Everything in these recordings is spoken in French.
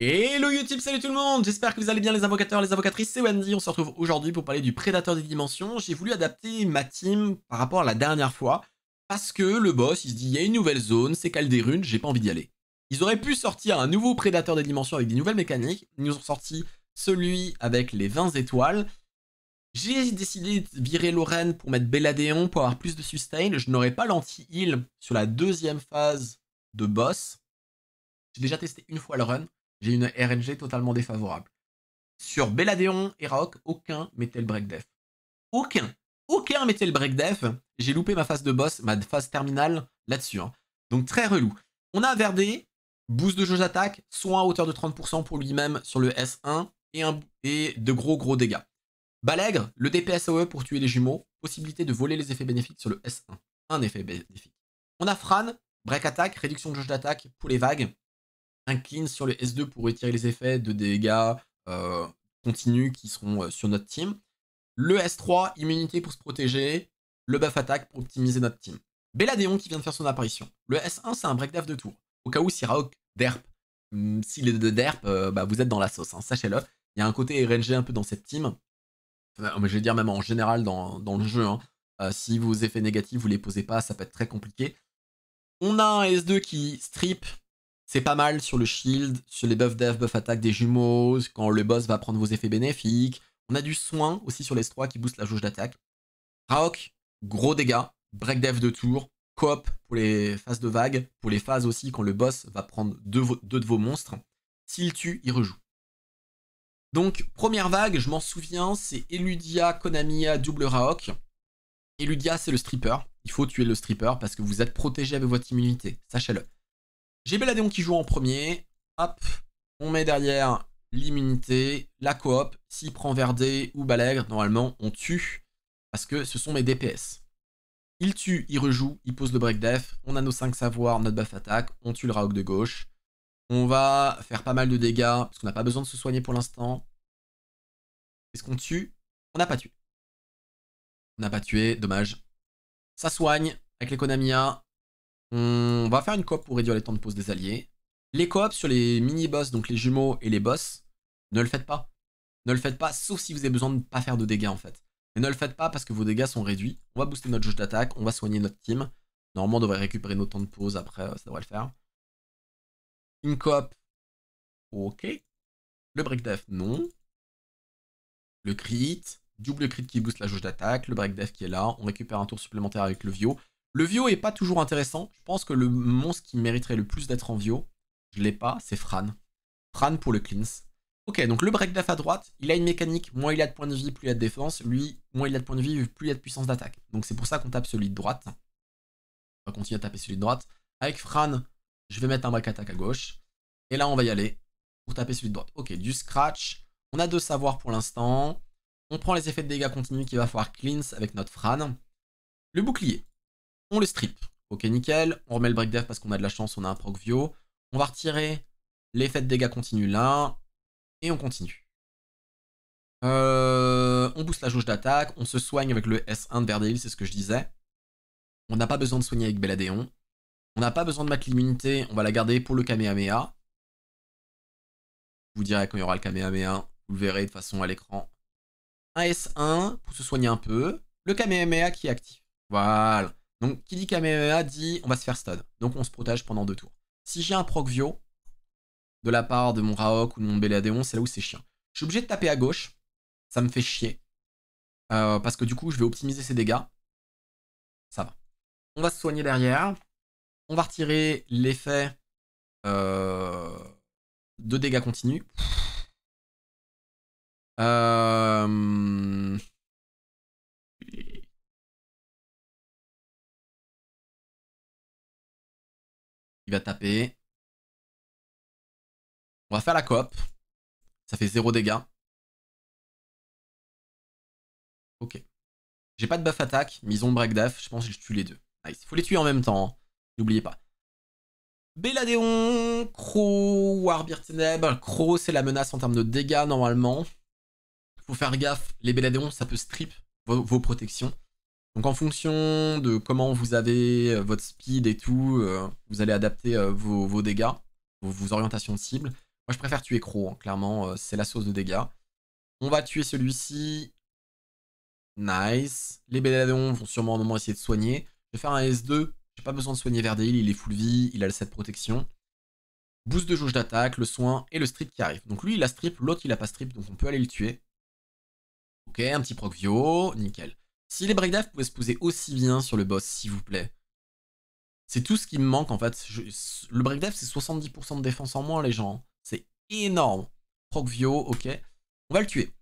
Hello YouTube, salut tout le monde J'espère que vous allez bien les invocateurs, les invocatrices, c'est Wendy. On se retrouve aujourd'hui pour parler du Prédateur des Dimensions. J'ai voulu adapter ma team par rapport à la dernière fois, parce que le boss, il se dit, il y a une nouvelle zone, c'est Calderune, j'ai pas envie d'y aller. Ils auraient pu sortir un nouveau Prédateur des Dimensions avec des nouvelles mécaniques. Ils nous ont sorti celui avec les 20 étoiles. J'ai décidé de virer Loren pour mettre Belladéon pour avoir plus de sustain. Je n'aurais pas l'anti-heal sur la deuxième phase de boss. J'ai déjà testé une fois le run j'ai une RNG totalement défavorable. Sur Belladéon et rock aucun le Break Def. Aucun. Aucun le Break Def. J'ai loupé ma phase de boss, ma phase terminale là-dessus. Hein. Donc très relou. On a Verdé, boost de jauge d'attaque, soin à hauteur de 30% pour lui-même sur le S1 et, un, et de gros gros dégâts. Balègre, le DPS e pour tuer les jumeaux, possibilité de voler les effets bénéfiques sur le S1. Un effet bénéfique. On a Fran, break attaque, réduction de jauge d'attaque pour les vagues, un clean sur le S2 pour retirer les effets de dégâts euh, continus qui seront euh, sur notre team. Le S3, immunité pour se protéger. Le buff attaque pour optimiser notre team. Beladéon qui vient de faire son apparition. Le S1, c'est un breakdown de tour. Au cas où si Raok derp, hmm, s'il est de derp, euh, bah, vous êtes dans la sauce, hein, sachez-le. Il y a un côté RNG un peu dans cette team. mais je vais dire même en général dans, le jeu. Hein. si vos effets négatifs, vous les posez pas, ça peut être très compliqué. On a un S2 qui strip c'est pas mal sur le shield, sur les buff dev, buff attaque des jumeaux, quand le boss va prendre vos effets bénéfiques. On a du soin aussi sur les 3 qui boostent la jauge d'attaque. Raok, gros dégâts, break dev de tour, coop pour les phases de vague, pour les phases aussi quand le boss va prendre deux, de vos monstres. S'il tue, il rejoue. Donc, première vague, je m'en souviens, c'est Eludia, Konamiya, double Raok. Eludia, c'est le stripper. Il faut tuer le stripper parce que vous êtes protégé avec votre immunité. Sachez-le. J'ai qui joue en premier. Hop, on met derrière l'immunité, la coop. S'il prend Verdé ou Balègre, normalement, on tue. Parce que ce sont mes DPS. Il tue, il rejoue, il pose le break def. On a nos 5 savoirs, notre buff attaque. On tue le Raouk de gauche. On va faire pas mal de dégâts, parce qu'on n'a pas besoin de se soigner pour l'instant. Est-ce qu'on tue On n'a pas tué. On n'a pas tué, dommage. Ça soigne avec l'Economia. On va faire une coop pour réduire les temps de pause des alliés. Les coops sur les mini-boss, donc les jumeaux et les boss, ne le faites pas. Ne le faites pas, sauf si vous avez besoin de ne pas faire de dégâts en fait. Mais ne le faites pas parce que vos dégâts sont réduits. On va booster notre jauge d'attaque, on va soigner notre team. Normalement, on devrait récupérer nos temps de pause après, euh, ça devrait le faire. Une coop, ok. Le break non. Le crit, double crit qui booste la jauge d'attaque, le break qui est là. On récupère un tour supplémentaire avec le Vio. Le Vio est pas toujours intéressant. Je pense que le monstre qui mériterait le plus d'être en Vio, je l'ai pas, c'est Fran. Fran pour le Cleans. Ok, donc le Death à droite, il a une mécanique, moins il a de points de vie, plus il a de défense. Lui, moins il a de points de vie, plus il a de puissance d'attaque. Donc c'est pour ça qu'on tape celui de droite. On va continuer à taper celui de droite. Avec Fran, je vais mettre un Break attaque à gauche. Et là, on va y aller pour taper celui de droite. Ok, du scratch. On a deux savoirs pour l'instant. On prend les effets de dégâts continus qu'il va falloir Cleans avec notre Fran. Le bouclier on le strip. Ok, nickel. On remet le break death parce qu'on a de la chance, on a un proc vio. On va retirer l'effet de dégâts continue là. Et on continue. Euh, on booste la jauge d'attaque. On se soigne avec le S1 de Verdeil. c'est ce que je disais. On n'a pas besoin de soigner avec Belladéon. On n'a pas besoin de mettre l'immunité. On va la garder pour le Kamehameha. Je vous dirai quand il y aura le Kamehameha. Vous le verrez de façon à l'écran. Un S1 pour se soigner un peu. Le Kamehameha qui est actif. Voilà. Donc, qui dit Kamehameha dit on va se faire stun. Donc, on se protège pendant deux tours. Si j'ai un proc Vio, de la part de mon Raok ou de mon Béladéon, c'est là où c'est chiant. Je suis obligé de taper à gauche. Ça me fait chier. Euh, parce que du coup, je vais optimiser ses dégâts. Ça va. On va se soigner derrière. On va retirer l'effet euh, de dégâts continus. Euh, Il va taper. On va faire la coop. Ça fait zéro dégâts. Ok. J'ai pas de buff attaque, mais break def. Je pense que je tue les deux. Nice. Faut les tuer en même temps. Hein. N'oubliez pas. Béladéon, Crow, Warbeer Ténèbres. Crow, c'est la menace en termes de dégâts normalement. Faut faire gaffe. Les Beladéons, ça peut strip vos protections. Donc en fonction de comment vous avez euh, votre speed et tout, euh, vous allez adapter euh, vos, dégâts, vos, orientations de cible. Moi je préfère tuer Crow, hein, clairement c'est la source de dégâts. On va tuer celui-ci. Nice. Les Bédadons vont sûrement moment essayer de soigner. Je vais faire un S2. J'ai pas besoin de soigner Verdeil, il est full vie, il a le 7 protection. Boost de jauge d'attaque, le soin et le strip qui arrive. Donc lui il a strip, l'autre il a pas strip, donc on peut aller le tuer. Ok, un petit proc nickel. Si les breakdowns pouvaient se poser aussi bien sur le boss, s'il vous plaît. C'est tout ce qui me manque en fait. le breakdown, c'est 70% de défense en moins, les gens. Hein. C'est énorme. Procvio, ok. On va le tuer.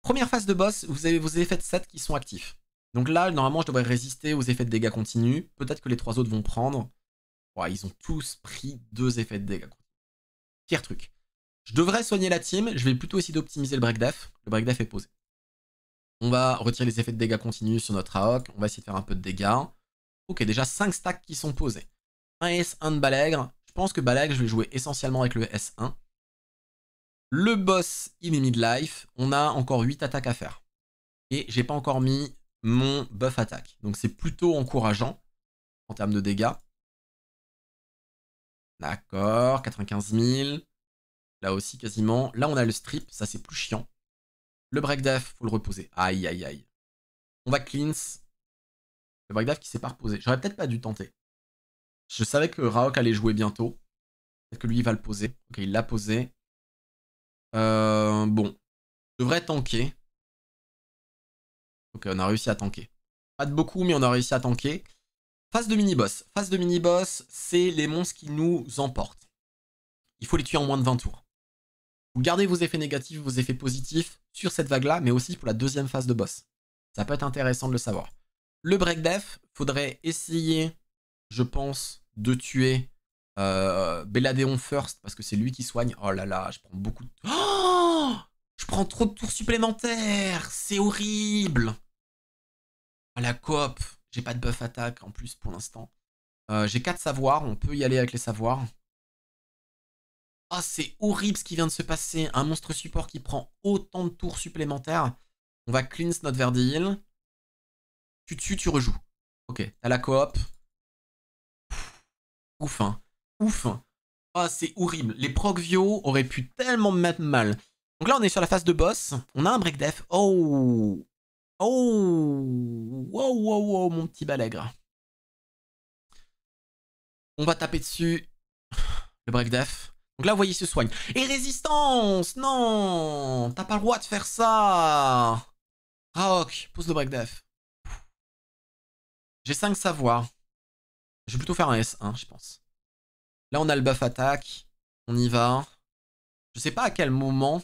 Première phase de boss, vous avez vos effets de 7 qui sont actifs. Donc là, normalement, je devrais résister aux effets de dégâts continus. Peut-être que les trois autres vont prendre. ils ont tous pris deux effets de dégâts continus. Pire truc. Je devrais soigner la team, je vais plutôt essayer d'optimiser le breakdef. Le breakdef est posé. On va retirer les effets de dégâts continus sur notre AOC. On va essayer de faire un peu de dégâts. Ok, déjà 5 stacks qui sont posés. Un S1 de Balègre. Je pense que Balègre, je vais jouer essentiellement avec le S1. Le boss, il est midlife. life On a encore 8 attaques à faire. Et j'ai pas encore mis mon buff attaque. Donc c'est plutôt encourageant en termes de dégâts. D'accord, 95 000. Là aussi quasiment. Là on a le strip, ça c'est plus chiant. Le il faut le reposer. Aïe, aïe, aïe. On va cleanse. Le breakdaf qui s'est pas reposé. J'aurais peut-être pas dû tenter. Je savais que Raok allait jouer bientôt. Peut-être que lui, il va le poser. Ok, il l'a posé. Euh, bon. Je devrais tanker. Ok, on a réussi à tanker. Pas de beaucoup, mais on a réussi à tanker. Phase de mini-boss. Phase de mini-boss, c'est les monstres qui nous emportent. Il faut les tuer en moins de 20 tours. Vous gardez vos effets négatifs, vos effets positifs sur cette vague-là, mais aussi pour la deuxième phase de boss. Ça peut être intéressant de le savoir. Le break death, faudrait essayer, je pense, de tuer euh, first, parce que c'est lui qui soigne. Oh là là, je prends beaucoup de... Oh je prends trop de tours supplémentaires C'est horrible à ah, la coop, j'ai pas de buff attaque en plus pour l'instant. Euh, j'ai 4 savoirs, on peut y aller avec les savoirs. Ah, c'est horrible ce qui vient de se passer. Un monstre support qui prend autant de tours supplémentaires. On va cleanse notre verdil. Tu tues, tu rejoues. Ok, t'as la coop. Ouf, hein. Ouf. Ah, c'est horrible. Les proc Vio auraient pu tellement mettre mal. Donc là, on est sur la phase de boss. On a un break def. Oh. Oh. Oh wow, wow, mon petit balègre. On va taper dessus. Le break death donc là, vous voyez, il se soigne. Et résistance Non T'as pas le droit de faire ça Raok, pose le break def. J'ai 5 savoirs. Je vais plutôt faire un S1, je pense. Là, on a le buff attaque. On y va. Je sais pas à quel moment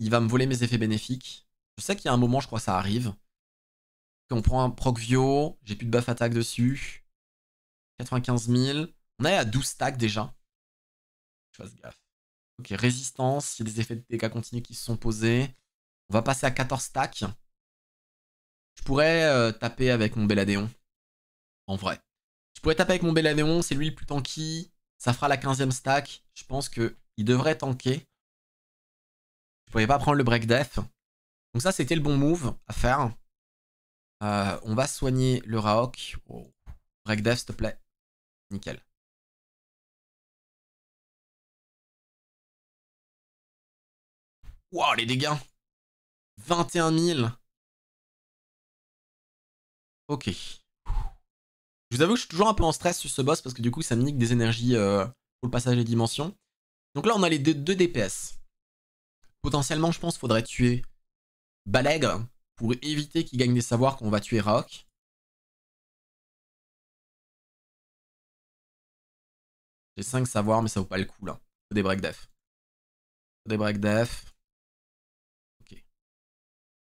il va me voler mes effets bénéfiques. Je sais qu'il y a un moment, je crois, ça arrive. On prend un proc Vio, j'ai plus de buff attaque dessus. 95 000. On est à 12 stacks déjà gaffe. Ok, résistance, il y a des effets de dégâts continus qui se sont posés. On va passer à 14 stacks. Je pourrais euh, taper avec mon Beladéon. En vrai. Je pourrais taper avec mon Beladéon. c'est lui le plus tanky. Ça fera la 15ème stack. Je pense que il devrait tanker. Je pourrais pas prendre le break death. Donc ça, c'était le bon move à faire. Euh, on va soigner le Raok. Oh. Break death, s'il te plaît. Nickel. Wow, les dégâts 21 000 Ok. Je vous avoue que je suis toujours un peu en stress sur ce boss parce que du coup ça me nique des énergies euh, pour le passage des dimensions. Donc là on a les deux, DPS. Potentiellement je pense qu'il faudrait tuer Balègre pour éviter qu'il gagne des savoirs qu'on va tuer Rock. J'ai 5 savoirs mais ça vaut pas le coup là. des break def. des break def.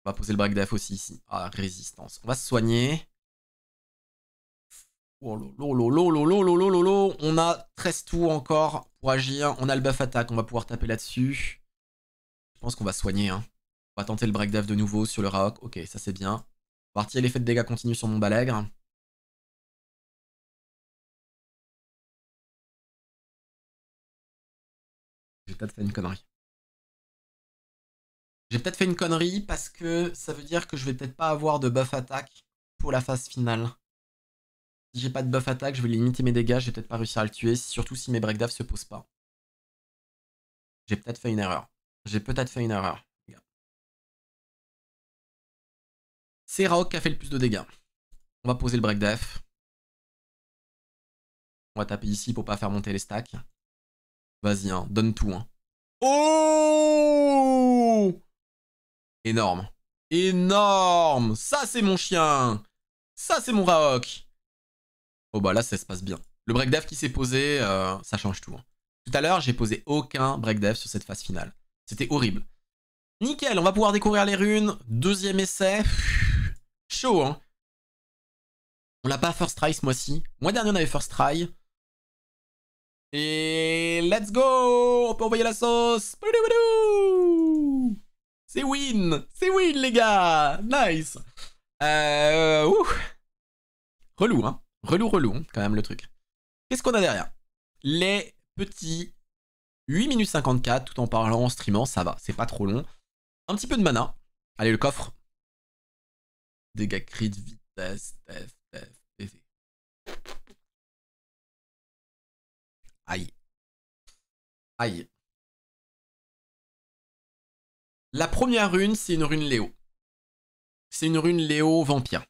On va poser le break def aussi ici. Ah, résistance. On va se soigner. On a 13 tours encore pour agir. On a le buff attaque, on va pouvoir taper là-dessus. Je pense qu'on va soigner. Hein. On va tenter le break de nouveau sur le Raok. Ok, ça c'est bien. à l'effet de dégâts continu sur mon balègre. J'ai pas être faire une connerie. J'ai peut-être fait une connerie parce que ça veut dire que je vais peut-être pas avoir de buff attaque pour la phase finale. Si j'ai pas de buff attaque, je vais limiter mes dégâts, je vais peut-être pas réussir à le tuer, surtout si mes breakdaf se posent pas. J'ai peut-être fait une erreur. J'ai peut-être fait une erreur. C'est Raok qui a fait le plus de dégâts. On va poser le break On va taper ici pour pas faire monter les stacks. Vas-y, hein, donne tout. Hein. Oh Énorme. Énorme Ça, c'est mon chien Ça, c'est mon Raok Oh bah là, ça se passe bien. Le break qui s'est posé, euh, ça change tout. Hein. Tout à l'heure, j'ai posé aucun break sur cette phase finale. C'était horrible. Nickel, on va pouvoir découvrir les runes. Deuxième essai. chaud, hein On l'a pas first try ce mois-ci. Mois dernier, on avait first try. Et let's go On peut envoyer la sauce c'est win C'est win, les gars Nice euh, Relou, hein Relou, relou, hein, quand même, le truc. Qu'est-ce qu'on a derrière Les petits 8 minutes 54, tout en parlant, en streamant, ça va, c'est pas trop long. Un petit peu de mana. Allez, le coffre. Dégâts crit, vitesse, Aïe. Aïe. La première rune, c'est une rune Léo. C'est une rune Léo vampire.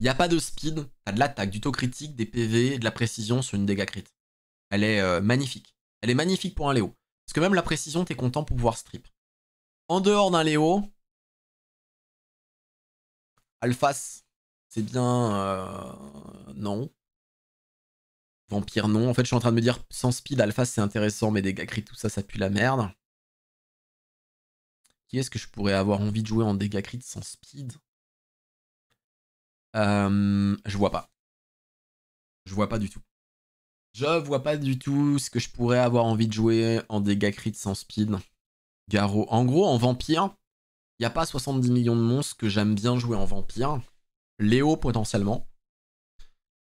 Il n'y a pas de speed, pas de l'attaque, du taux critique, des PV, de la précision sur une dégâts crit. Elle est euh, magnifique. Elle est magnifique pour un Léo. Parce que même la précision, t'es content pour pouvoir strip. En dehors d'un Léo, Alphas, c'est bien... Euh, non. Vampire, non. En fait, je suis en train de me dire, sans speed, alpha c'est intéressant, mais dégâts crit, tout ça, ça pue la merde. Qui est-ce que je pourrais avoir envie de jouer en dégâts crit sans speed Je vois pas. Je vois pas du tout. Je vois pas du tout ce que je pourrais avoir envie de jouer en dégâts sans speed. Garo. En gros, en vampire, il n'y a pas 70 millions de monstres que j'aime bien jouer en vampire. Léo potentiellement.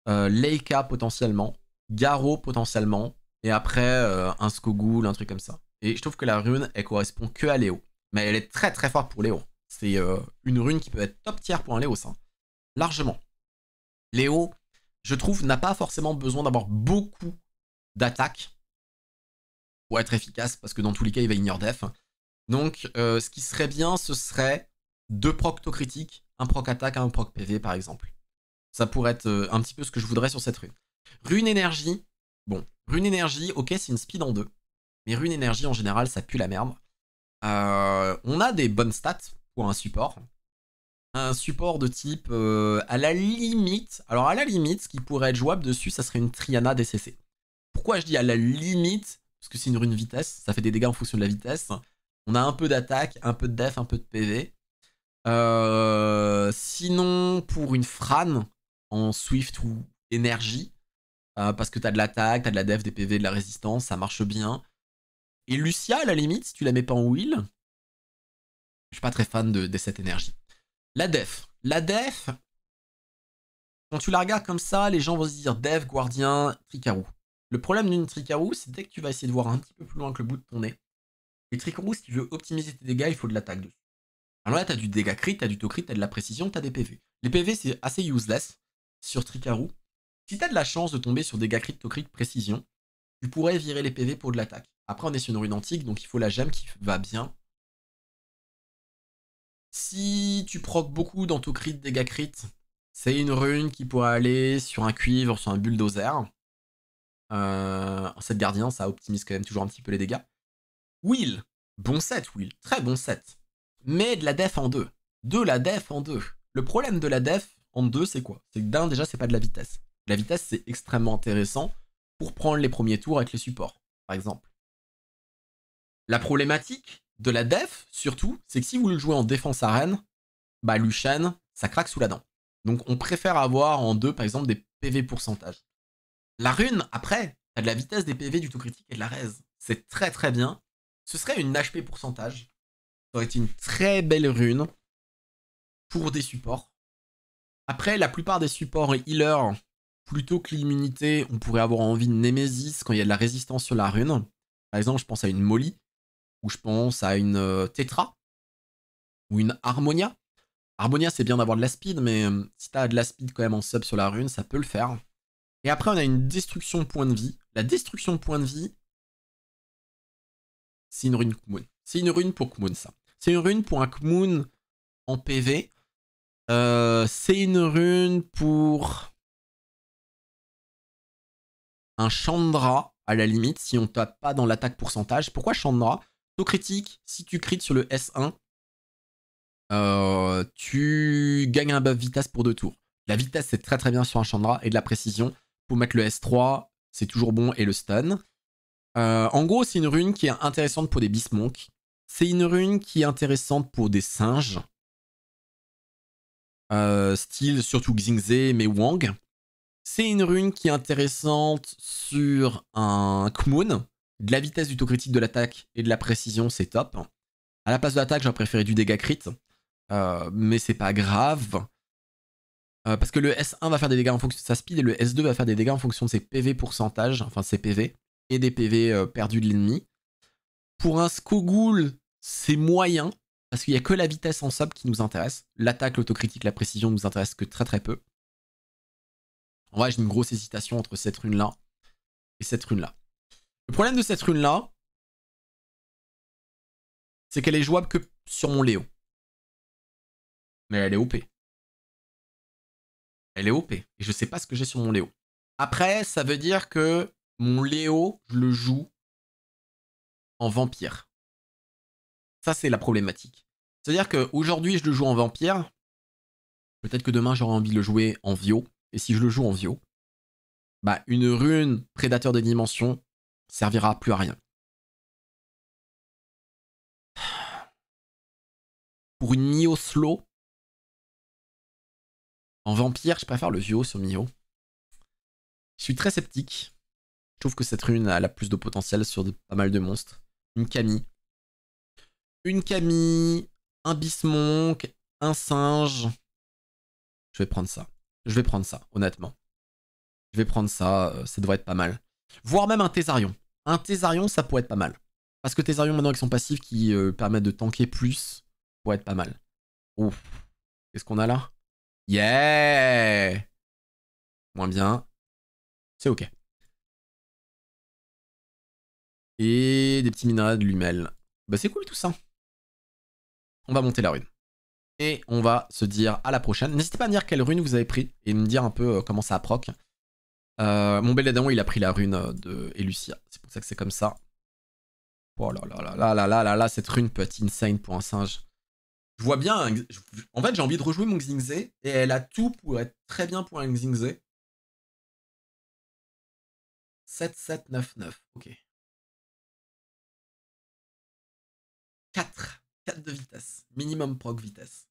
Euh, Leika potentiellement. Garo potentiellement. Et après, euh, un Skogoul, un truc comme ça. Et je trouve que la rune, elle correspond que à Léo mais elle est très très forte pour Léo. C'est euh, une rune qui peut être top tier pour un Léo, ça. Largement. Léo, je trouve, n'a pas forcément besoin d'avoir beaucoup d'attaques pour être efficace, parce que dans tous les cas, il va ignorer def. Donc, euh, ce qui serait bien, ce serait deux proc taux critiques, un proc attaque, un proc PV, par exemple. Ça pourrait être euh, un petit peu ce que je voudrais sur cette rune. Rune énergie, bon, rune énergie, ok, c'est une speed en deux. Mais rune énergie, en général, ça pue la merde. Euh, on a des bonnes stats pour un support. Un support de type, euh, à la limite, alors à la limite, ce qui pourrait être jouable dessus, ça serait une Triana DCC. Pourquoi je dis à la limite Parce que c'est une rune vitesse, ça fait des dégâts en fonction de la vitesse. On a un peu d'attaque, un peu de def, un peu de PV. Euh, sinon, pour une frane en Swift ou énergie, parce que as de l'attaque, as de la def, des PV, de la résistance, ça marche bien. Et Lucia, à la limite, si tu la mets pas en wheel, je suis pas très fan de, cette énergie. La def. La def, quand tu la regardes comme ça, les gens vont se dire def, guardien, tricarou. Le problème d'une tricarou, c'est dès que tu vas essayer de voir un petit peu plus loin que le bout de ton nez, les tricarou, si tu veux optimiser tes dégâts, il faut de l'attaque dessus. Alors là, tu as du dégâts crit, tu as du taux tu as de la précision, tu as des PV. Les PV, c'est assez useless sur Tricarou. Si tu as de la chance de tomber sur dégâts crit, taux crit, précision, tu pourrais virer les PV pour de l'attaque. Après, on est sur une rune antique, donc il faut la gemme qui va bien. Si tu proc beaucoup dans ton crit dégâts crit, c'est une rune qui pourrait aller sur un cuivre, sur un bulldozer. Euh, cette gardien, ça optimise quand même toujours un petit peu les dégâts. Will, bon set, Will, très bon set. Mais de la def en deux. De la def en deux. Le problème de la def en deux, c'est quoi C'est que d'un, déjà, c'est pas de la vitesse. La vitesse, c'est extrêmement intéressant pour prendre les premiers tours avec les supports, par exemple. La problématique de la def, surtout, c'est que si vous le jouez en défense arène, bah Lucian, ça craque sous la dent. Donc on préfère avoir en deux, par exemple, des PV pourcentage. La rune, après, t'as de la vitesse des PV, du tout critique et de la res. C'est très très bien. Ce serait une HP pourcentage. Ça aurait été une très belle rune pour des supports. Après, la plupart des supports healers, plutôt que l'immunité, on pourrait avoir envie de Nemesis quand il y a de la résistance sur la rune. Par exemple, je pense à une Molly ou je pense à une euh, Tetra, ou une Harmonia. Harmonia, c'est bien d'avoir de la speed, mais si euh, si t'as de la speed quand même en sub sur la rune, ça peut le faire. Et après, on a une destruction point de vie. La destruction point de vie, c'est une rune Kumun. C'est une rune pour Kumun, ça. C'est une rune pour un Kumun en PV. Euh, c'est une rune pour un Chandra, à la limite, si on tape pas dans l'attaque pourcentage. Pourquoi Chandra critique, si tu crites sur le S1, euh, tu gagnes un buff vitesse pour deux tours. La vitesse, c'est très très bien sur un Chandra et de la précision. Pour mettre le S3, c'est toujours bon et le stun. Euh, en gros, c'est une rune qui est intéressante pour des Bismonks. C'est une rune qui est intéressante pour des singes. Euh, style surtout Xingze mais Wang. C'est une rune qui est intéressante sur un Kmoon. De la vitesse du taux critique de l'attaque et de la précision, c'est top. À la place de l'attaque, j'aurais préféré du dégâts crit. Euh, mais c'est pas grave. Euh, parce que le S1 va faire des dégâts en fonction de sa speed et le S2 va faire des dégâts en fonction de ses PV pourcentage, enfin ses PV, et des PV euh, perdus de l'ennemi. Pour un Skogul c'est moyen, parce qu'il n'y a que la vitesse en sub qui nous intéresse. L'attaque, l'autocritique, la précision nous intéressent que très très peu. En vrai, j'ai une grosse hésitation entre cette rune-là et cette rune-là. Le problème de cette rune-là, c'est qu'elle est jouable que sur mon Léo. Mais elle est OP. Elle est OP. Et je sais pas ce que j'ai sur mon Léo. Après, ça veut dire que mon Léo, je le joue en vampire. Ça, c'est la problématique. C'est-à-dire qu'aujourd'hui, je le joue en vampire. Peut-être que demain, j'aurai envie de le jouer en vio. Et si je le joue en vio, bah, une rune prédateur des dimensions, servira plus à rien. Pour une Mio slow, en vampire, je préfère le Vio sur Mio. Je suis très sceptique. Je trouve que cette rune a la plus de potentiel sur pas mal de monstres. Une Camille. Une Camille, un Bismonk, un singe. Je vais prendre ça. Je vais prendre ça, honnêtement. Je vais prendre ça, euh, ça devrait être pas mal. Voire même un Thésarion. Un Thésarion, ça pourrait être pas mal. Parce que Thésarion, maintenant, avec son passif qui permettent euh, permet de tanker plus, pourrait être pas mal. Ouf. Qu'est-ce qu'on a là Yeah Moins bien. C'est ok. Et des petits minerais de Lumelle. Bah c'est cool tout ça. On va monter la rune. Et on va se dire à la prochaine. N'hésitez pas à me dire quelle rune vous avez pris et me dire un peu euh, comment ça approque. Euh, mon bel il a pris la rune euh, de Elucia. C'est pour ça que c'est comme ça. Oh là là là là là là là là, cette rune peut être insane pour un singe. Je vois bien. En fait, j'ai envie de rejouer mon Xingze et elle a tout pour être très bien pour un Xingze. 9 ok. 4. 4 de vitesse. Minimum proc vitesse.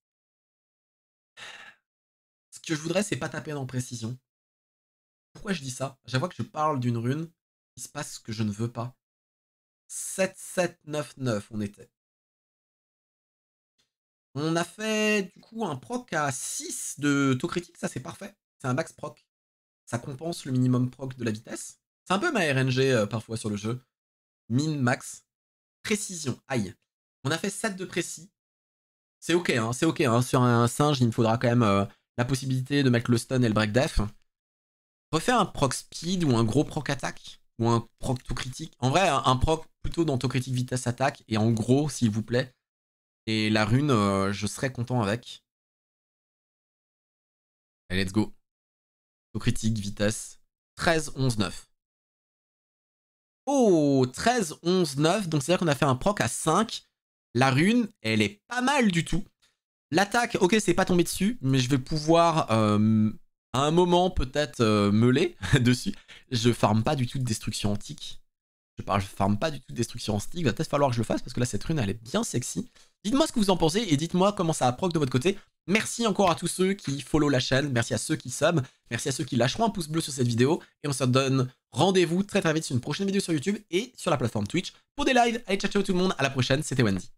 Ce que je voudrais, c'est pas taper dans précision. Pourquoi je dis ça J'avoue que je parle d'une rune, il se passe ce que je ne veux pas. 7799 on était. On a fait du coup un proc à 6 de taux critique, ça c'est parfait. C'est un max proc. Ça compense le minimum proc de la vitesse. C'est un peu ma RNG euh, parfois sur le jeu. Min, max. Précision, aïe. On a fait 7 de précis. C'est ok, hein, c'est ok. Hein. Sur un singe, il me faudra quand même euh, la possibilité de mettre le stun et le break def. Refaire un proc speed ou un gros proc attaque ou un proc tout critique. En vrai, un, proc plutôt dans tout critique vitesse attaque et en gros, s'il vous plaît. Et la rune, euh, je serais content avec. Allez, let's go. Tout critique, vitesse. 13, 11, 9. Oh, 13, 11, 9. Donc c'est-à-dire qu'on a fait un proc à 5. La rune, elle est pas mal du tout. L'attaque, ok, c'est pas tombé dessus, mais je vais pouvoir euh, à un moment peut-être meuler dessus, je farme pas du tout de destruction antique. Je parle, je farme pas du tout de destruction antique. Il va peut-être falloir que je le fasse parce que là, cette rune, elle est bien sexy. Dites-moi ce que vous en pensez et dites-moi comment ça approche de votre côté. Merci encore à tous ceux qui follow la chaîne, merci à ceux qui sub, merci à ceux qui lâcheront un pouce bleu sur cette vidéo et on se donne rendez-vous très très vite sur une prochaine vidéo sur YouTube et sur la plateforme Twitch pour des lives. Allez, ciao ciao tout le monde, à la prochaine, c'était Wendy.